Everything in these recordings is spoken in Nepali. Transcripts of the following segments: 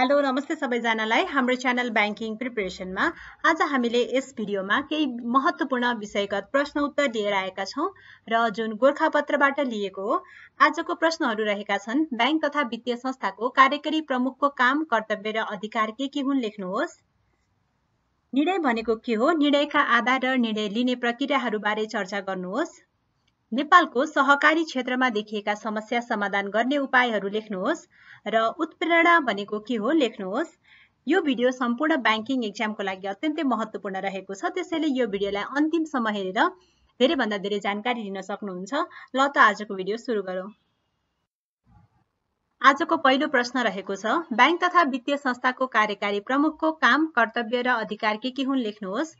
हेलो नमस्ते सबैजनालाई हाम्रो च्यानल ब्याङ्किङ प्रिपरेसनमा आज हामीले यस भिडियोमा केही महत्त्वपूर्ण विषयगत प्रश्न उत्तर लिएर आएका छौँ र जुन गोर्खापत्रबाट लिएको हो आजको प्रश्नहरू रहेका छन् ब्याङ्क तथा वित्तीय संस्थाको कार्यकारी प्रमुखको काम कर्तव्य र अधिकार के के हुन् लेख्नुहोस् निर्णय भनेको के हो निर्णयका आधार र निर्णय लिने प्रक्रियाहरूबारे चर्चा गर्नुहोस् नेपालको सहकारी क्षेत्रमा देखिएका समस्या समाधान गर्ने उपायहरू लेख्नुहोस् र उत्प्रेरणा भनेको के हो लेख्नुहोस् यो भिडियो सम्पूर्ण ब्याङ्किङ एक्जामको लागि अत्यन्तै महत्त्वपूर्ण रहेको छ त्यसैले यो भिडियोलाई अन्तिमसम्म हेरेर धेरैभन्दा धेरै जानकारी लिन सक्नुहुन्छ ल त आजको भिडियो सुरु गरौँ आजको पहिलो प्रश्न रहेको छ ब्याङ्क तथा वित्तीय संस्थाको कार्यकारी प्रमुखको काम कर्तव्य र अधिकार के के हुन् लेख्नुहोस्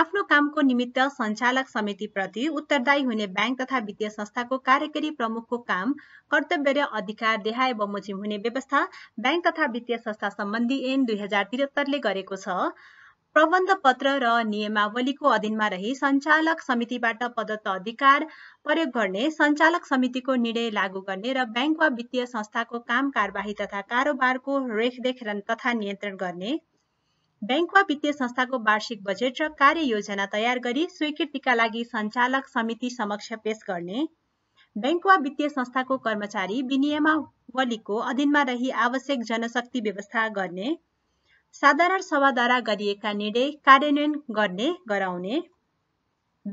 आफ्नो कामको निमित्त सञ्चालक समितिप्रति उत्तरदायी हुने ब्याङ्क तथा वित्तीय संस्थाको कार्यकारी प्रमुखको काम कर्तव्य र अधिकार देहाय बमोजिम हुने व्यवस्था ब्याङ्क तथा वित्तीय संस्था सम्बन्धी ऐन दुई हजार त्रिहत्तरले गरेको छ प्रबन्ध पत्र र नियमावलीको अधीनमा रही सञ्चालक समितिबाट पदत्त अधिकार प्रयोग गर्ने सञ्चालक समितिको निर्णय लागू गर्ने र ब्याङ्क वा वित्तीय संस्थाको काम कारवाही तथा कारोबारको रेखदेख तथा नियन्त्रण गर्ने ब्याङ्क वा वित्तीय संस्थाको वार्षिक बजेट र कार्ययोजना तयार गरी स्वीकृतिका लागि सञ्चालक समिति समक्ष पेश गर्ने ब्याङ्क वा वित्तीय संस्थाको कर्मचारी विनियमावलीको अधीनमा रही आवश्यक जनशक्ति व्यवस्था गर्ने साधारण सभाद्वारा गरिएका निर्णय कार्यान्वयन गर्ने गराउने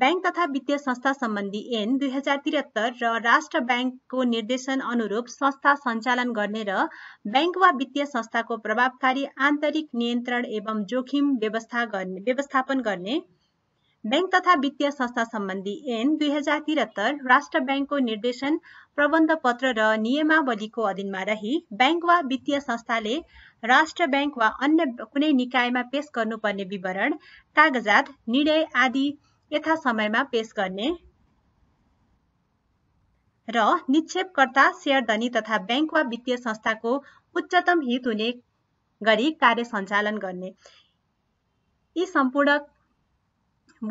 ब्याङ्क तथा वित्तीय संस्था सम्बन्धी ऐन दुई हजार त्रिहत्तर र राष्ट्र ब्याङ्कको निर्देशन अनुरूप संस्था सञ्चालन गर्ने र ब्याङ्क वा वित्तीय संस्थाको प्रभावकारी आन्तरिक नियन्त्रण एवं जोखिम व्यवस्था गर्ने व्यवस्थापन गर्ने ब्याङ्क तथा वित्तीय संस्था सम्बन्धी ऐन दुई हजार त्रिहत्तर राष्ट्र ब्याङ्कको निर्देशन प्रबन्ध पत्र र नियमावलीको अधीनमा रही ब्याङ्क वा वित्तीय संस्थाले राष्ट्र ब्याङ्क वा अन्य कुनै निकायमा पेश गर्नुपर्ने विवरण कागजात निर्णय आदि यथा समयमा पेश गर्ने र निक्षेपकर्ता सेयरधनी तथा ब्याङ्क वा वित्तीय संस्थाको उच्चतम हित हुने गरी कार्य सञ्चालन गर्ने यी सम्पूर्ण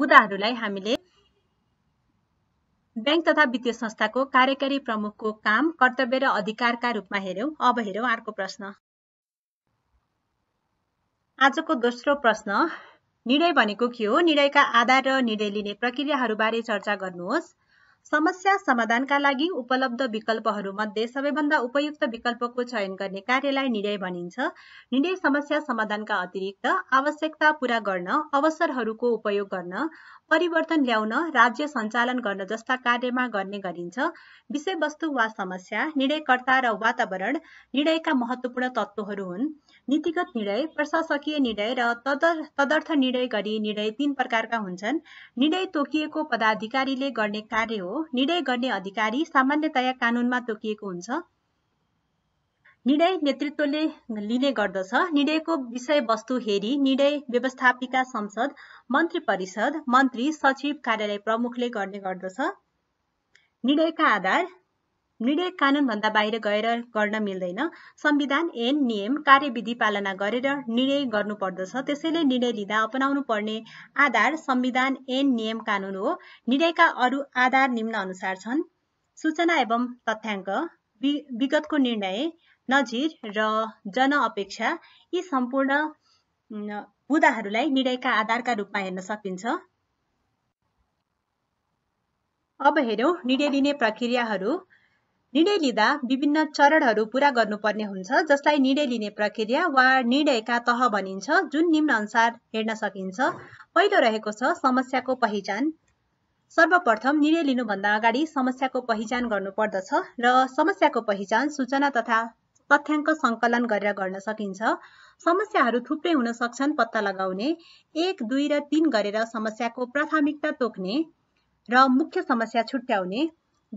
बुदाहरूलाई हामीले ब्याङ्क तथा वित्तीय संस्थाको कार्यकारी प्रमुखको काम कर्तव्य र अधिकारका रूपमा हेऱ्यौँ अब हेरौँ अर्को प्रश्न आजको दोस्रो प्रश्न निर्णय भनेको के हो निर्णयका आधार र निर्णय लिने प्रक्रियाहरूबारे चर्चा गर्नुहोस् समस्या समाधानका लागि उपलब्ध विकल्पहरूमध्ये सबैभन्दा उपयुक्त विकल्पको चयन गर्ने कार्यलाई निर्णय भनिन्छ निर्णय समस्या समाधानका अतिरिक्त आवश्यकता पूरा गर्न अवसरहरूको उपयोग गर्न परिवर्तन ल्याउन राज्य सञ्चालन गर्न जस्ता कार्यमा गर्ने गरिन्छ विषयवस्तु वा समस्या निर्णयकर्ता र वातावरण निर्णयका महत्त्वपूर्ण तत्त्वहरू हुन् नीतिगत निर्णय प्रशासकीय निर्णय र तदर्थ निर्णय गरी निर्णय तीन प्रकारका हुन्छन् निर्णय तोकिएको पदाधिकारीले गर्ने कार्य हो निर्णय गर्ने अधिकारी सामान्यतया कानुनमा तोकिएको हुन्छ निर्णय नेतृत्वले लिने गर्दछ निर्णयको विषयवस्तु हेरी निर्णय व्यवस्थापिका संसद मन्त्री परिषद मन्त्री सचिव कार्यालय प्रमुखले गर्ने गर्दछ निर्णयका आधार निर्णय कानूनभन्दा बाहिर गएर गर्न मिल्दैन संविधान एन नियम कार्यविधि पालना गरेर निर्णय गर्नुपर्दछ त्यसैले निर्णय लिँदा अपनाउनु पर्ने आधार संविधान एन नियम कानून हो निर्णयका अरू आधार निम्न अनुसार छन् सूचना एवं तथ्याङ्क विगतको निर्णय नजिर र जनअपेक्षा यी सम्पूर्ण बुदाहरूलाई निर्णयका आधारका रूपमा हेर्न सकिन्छ अब हेरौँ निर्णय लिने प्रक्रियाहरू निर्णय लिँदा विभिन्न चरणहरू पूरा गर्नुपर्ने हुन्छ जसलाई निर्णय लिने प्रक्रिया वा निर्णयका तह भनिन्छ जुन निम्न अनुसार हेर्न सकिन्छ पहिलो रहेको छ समस्याको पहिचान सर्वप्रथम निर्णय लिनुभन्दा अगाडि समस्याको पहिचान गर्नुपर्दछ र समस्याको पहिचान सूचना तथा तथ्याङ्क सङ्कलन गरेर गर्न सकिन्छ समस्याहरू थुप्रै हुन सक्छन् पत्ता लगाउने एक दुई र तिन गरेर समस्याको प्राथमिकता तोक्ने र मुख्य समस्या छुट्याउने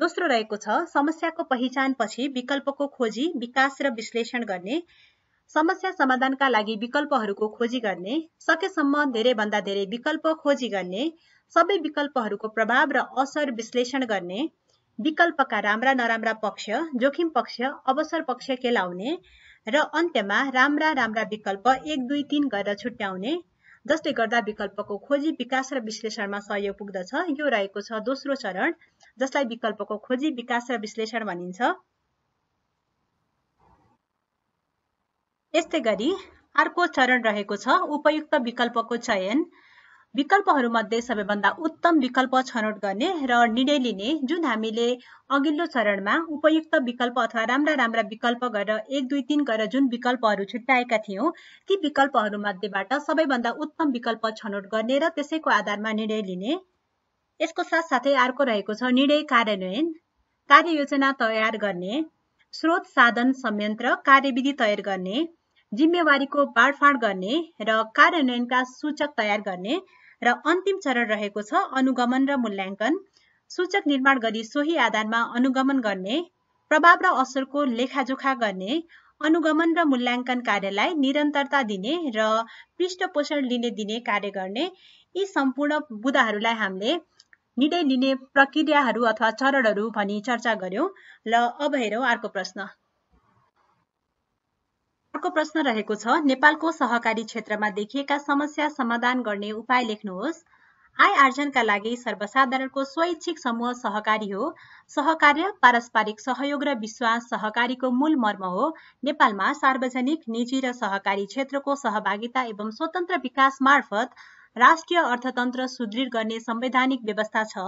दोस्रो रहेको छ समस्याको पहिचानपछि विकल्पको खोजी विकास र विश्लेषण गर्ने समस्या समाधानका लागि विकल्पहरूको खोजी गर्ने सकेसम्म धेरैभन्दा धेरै विकल्प खोजी गर्ने सबै विकल्पहरूको प्रभाव र असर विश्लेषण गर्ने विकल्पका राम्रा नराम्रा पक्ष जोखिम पक्ष अवसर पक्ष केलाउने र अन्त्यमा राम्रा राम्रा विकल्प एक दुई तिन गरेर छुट्याउने जसले गर्दा विकल्पको खोजी विकास र विश्लेषणमा सहयोग पुग्दछ यो रहेको छ दोस्रो चरण जसलाई विकल्पको खोजी विकास र विश्लेषण भनिन्छ यस्तै गरी अर्को चरण रहेको छ उपयुक्त विकल्पको चयन विकल्पहरूमध्ये सबैभन्दा उत्तम विकल्प छनौट गर्ने र निर्णय लिने जुन हामीले अघिल्लो चरणमा उपयुक्त विकल्प अथवा राम्रा राम्रा विकल्प गरेर एक दुई तिन गरेर जुन विकल्पहरू छुट्याएका थियौँ ती विकल्पहरूमध्येबाट सबैभन्दा उत्तम विकल्प छनौट गर्ने र त्यसैको आधारमा निर्णय लिने यसको साथसाथै अर्को रहेको छ निर्णय कार्यान्वयन कार्ययोजना तयार गर्ने स्रोत साधन संयन्त्र कार्यविधि तयार गर्ने जिम्मेवारीको बाँडफाँड गर्ने र कार्यान्वयनका सूचक तयार गर्ने र अन्तिम चरण रहेको छ अनुगमन र मूल्याङ्कन सूचक निर्माण गरी सोही आधारमा अनुगमन गर्ने प्रभाव र असरको लेखाजोखा गर्ने अनुगमन र मूल्याङ्कन कार्यलाई निरन्तरता दिने र पृष्ठपोषण लिने दिने कार्य गर्ने यी सम्पूर्ण बुदाहरूलाई हामीले निर्णय लिने प्रक्रियाहरू अथवा चरणहरू भनी चर्चा गर्यौं र अब हेरौँ अर्को प्रश्न अर्को प्रश्न रहेको छ नेपालको सहकारी क्षेत्रमा देखिएका समस्या समाधान गर्ने उपाय लेख्नुहोस् आय आर्जनका लागि सर्वसाधारणको स्वैच्छिक समूह सहकारी हो सहकार्य पारस्परिक सहयोग र विश्वास सहकारीको मूल मर्म हो नेपालमा सार्वजनिक निजी र सहकारी क्षेत्रको सहभागिता एवं स्वतन्त्र विकास मार्फत राष्ट्रिय अर्थतन्त्र सुदृढ गर्ने संवैधानिक व्यवस्था छ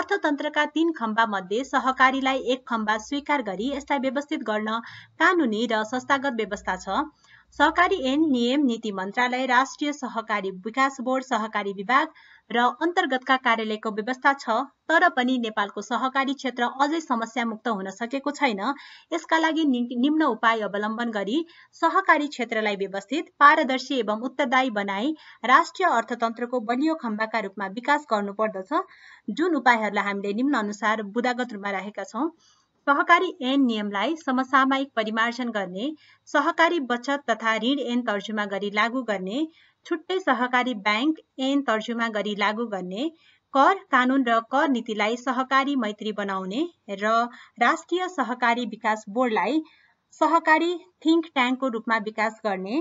अर्थतन्त्रका तीन खम्बा मध्ये सहकारीलाई एक खम्बा स्वीकार गरी यसलाई व्यवस्थित गर्न कानुनी र संस्थागत व्यवस्था छ सहकारी ऐन नियम नीति मन्त्रालय राष्ट्रिय सहकारी विकास बोर्ड सहकारी विभाग र अन्तर्गतका कार्यालयको व्यवस्था छ तर पनि नेपालको सहकारी क्षेत्र अझै समस्या मुक्त हुन सकेको छैन यसका लागि निम्न उपाय अवलम्बन गरी सहकारी क्षेत्रलाई व्यवस्थित पारदर्शी एवं उत्तरदायी बनाई राष्ट्रिय अर्थतन्त्रको बलियो खम्बाका रूपमा विकास गर्नुपर्दछ जुन उपायहरूलाई हामीले निम्न अनुसार बुदागत रूपमा राखेका छौँ सहकारी ऐन नियमलाई समसामयिक परिमार्जन गर्ने सहकारी बचत तथा ऋण ऐन तर्जुमा गरी लागू गर्ने छुट्टै सहकारी ब्याङ्क ऐन तर्जुमा गरी लागू गर्ने कर कानून र कर नीतिलाई सहकारी मैत्री बनाउने र राष्ट्रिय सहकारी विकास बोर्डलाई सहकारी थिङ्क ट्याङ्कको रूपमा विकास गर्ने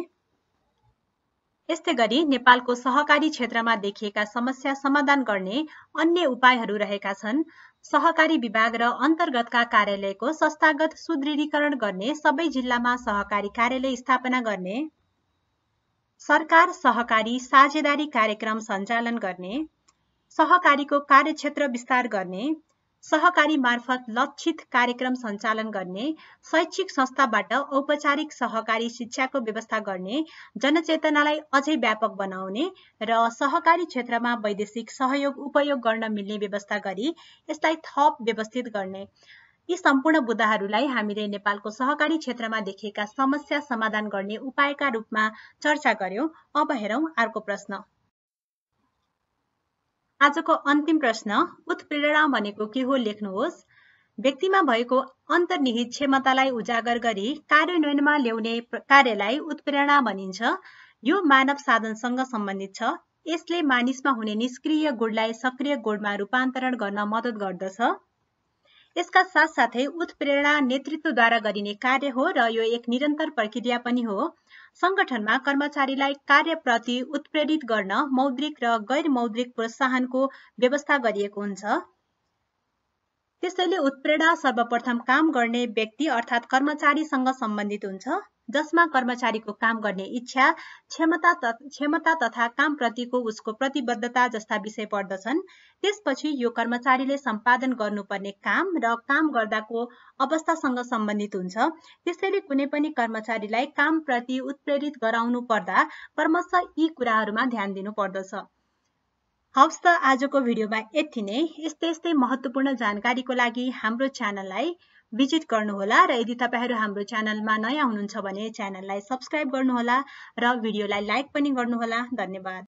यस्तै गरी नेपालको सहकारी क्षेत्रमा देखिएका समस्या समाधान गर्ने अन्य उपायहरू रहेका छन् सहकारी विभाग र अन्तर्गतका कार्यालयको संस्थागत सुदृढीकरण गर्ने सबै जिल्लामा सहकारी कार्यालय स्थापना गर्ने सरकार सहकारी साझेदारी कार्यक्रम सञ्चालन गर्ने सहकारीको कार्यक्षेत्र विस्तार गर्ने सहकारी मार्फत लक्षित कार्यक्रम सञ्चालन गर्ने शैक्षिक संस्थाबाट औपचारिक सहकारी शिक्षाको व्यवस्था गर्ने जनचेतनालाई अझै व्यापक बनाउने र सहकारी क्षेत्रमा वैदेशिक सहयोग उपयोग गर्न मिल्ने व्यवस्था गरी यसलाई थप व्यवस्थित गर्ने यी सम्पूर्ण बुदाहरूलाई हामीले नेपालको सहकारी क्षेत्रमा देखिएका समस्या समाधान गर्ने उपायका रूपमा चर्चा गर्यौँ अब हेरौं अर्को प्रश्न आजको अन्तिम प्रश्न उत्प्रेरणा भनेको के हो लेख्नुहोस् व्यक्तिमा भएको अन्तर्निहित क्षमतालाई उजागर गरी कार्यान्वयनमा ल्याउने कार्यलाई उत्प्रेरणा भनिन्छ यो मानव साधनसँग सम्बन्धित छ यसले मानिसमा हुने निष्क्रिय गुणलाई सक्रिय गुणमा रूपान्तरण गर्न मद्दत गर्दछ यसका साथसाथै उत्प्रेरणा नेतृत्वद्वारा गरिने कार्य हो र यो एक निरन्तर प्रक्रिया पनि हो संगठनमा कर्मचारीलाई कार्यप्रति उत्प्रेरित गर्न मौद्रिक र गैर मौद्रिक प्रोत्साहनको व्यवस्था गरिएको हुन्छ त्यसैले उत्प्रेरणा सर्वप्रथम काम गर्ने व्यक्ति अर्थात् कर्मचारीसँग सम्बन्धित हुन्छ जसमा कर्मचारीको काम गर्ने इच्छा क्षमता क्षमता तथा कामप्रतिको उसको प्रतिबद्धता जस्ता विषय पर्दछन् त्यसपछि यो कर्मचारीले सम्पादन गर्नुपर्ने काम र काम गर्दाको अवस्थासँग सम्बन्धित हुन्छ त्यसैले कुनै पनि कर्मचारीलाई कामप्रति उत्प्रेरित गराउनु पर्दा परमश यी कुराहरूमा ध्यान दिनु पर्दछ हवस् त आजको भिडियोमा यति नै यस्तै यस्तै महत्त्वपूर्ण जानकारीको लागि हाम्रो च्यानललाई भिजिट गर्नुहोला र यदि तपाईँहरू हाम्रो च्यानलमा नयाँ हुनुहुन्छ भने च्यानललाई सब्सक्राइब गर्नुहोला र भिडियोलाई लाइक पनि गर्नुहोला धन्यवाद